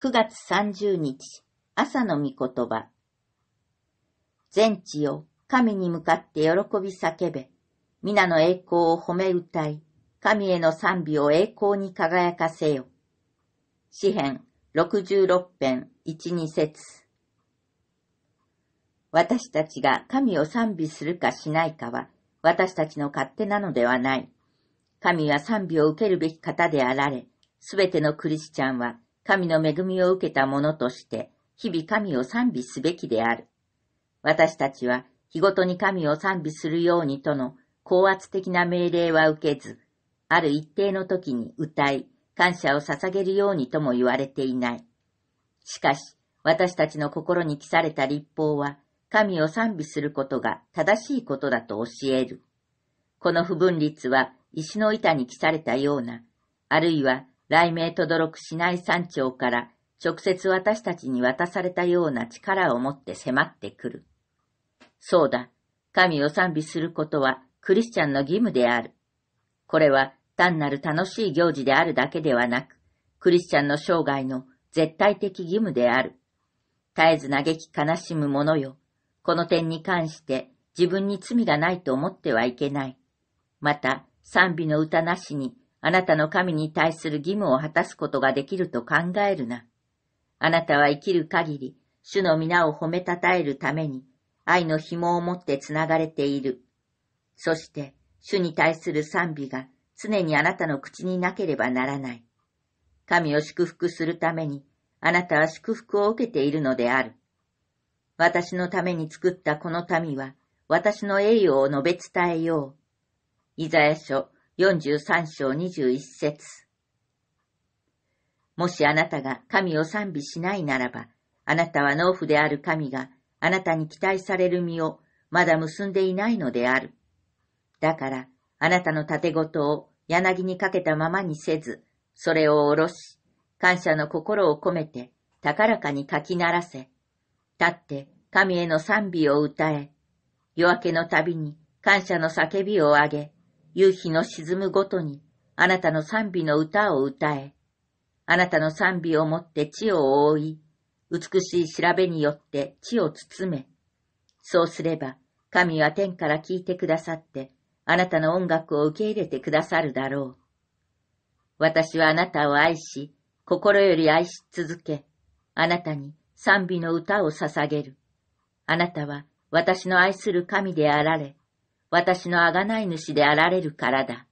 9月30日、朝の御言葉。全地を神に向かって喜び叫べ。皆の栄光を褒め歌い、神への賛美を栄光に輝かせよ。詩編66編1、2節。私たちが神を賛美するかしないかは、私たちの勝手なのではない。神は賛美を受けるべき方であられ、すべてのクリスチャンは、神の恵みを受けた者として、日々神を賛美すべきである。私たちは、日ごとに神を賛美するようにとの高圧的な命令は受けず、ある一定の時に歌い、感謝を捧げるようにとも言われていない。しかし、私たちの心に記された立法は、神を賛美することが正しいことだと教える。この不分律は石の板に記されたような、あるいは雷鳴とどろくい山頂から直接私たちに渡されたような力を持って迫ってくる。そうだ、神を賛美することはクリスチャンの義務である。これは単なる楽しい行事であるだけではなく、クリスチャンの生涯の絶対的義務である。絶えず嘆き悲しむ者よ。この点に関して自分に罪がないと思ってはいけない。また、賛美の歌なしにあなたの神に対する義務を果たすことができると考えるな。あなたは生きる限り、主の皆を褒めたたえるために、愛の紐を持って繋がれている。そして、主に対する賛美が常にあなたの口になければならない。神を祝福するために、あなたは祝福を受けているのである。私のために作ったこの民は、私の栄誉を述べ伝えよう。イザヤ書43章21節もしあなたが神を賛美しないならば、あなたは農夫である神があなたに期待される身をまだ結んでいないのである。だから、あなたの盾ごとを柳にかけたままにせず、それを下ろし、感謝の心を込めて、高らかにかき鳴らせ、立って神への賛美を歌え、夜明けのたびに感謝の叫びをあげ、夕日の沈むごとに、あなたの賛美の歌を歌え、あなたの賛美をもって地を覆い、美しい調べによって地を包め。そうすれば、神は天から聞いてくださって、あなたの音楽を受け入れてくださるだろう。私はあなたを愛し、心より愛し続け、あなたに賛美の歌を捧げる。あなたは私の愛する神であられ、私の贖い主であられるからだ。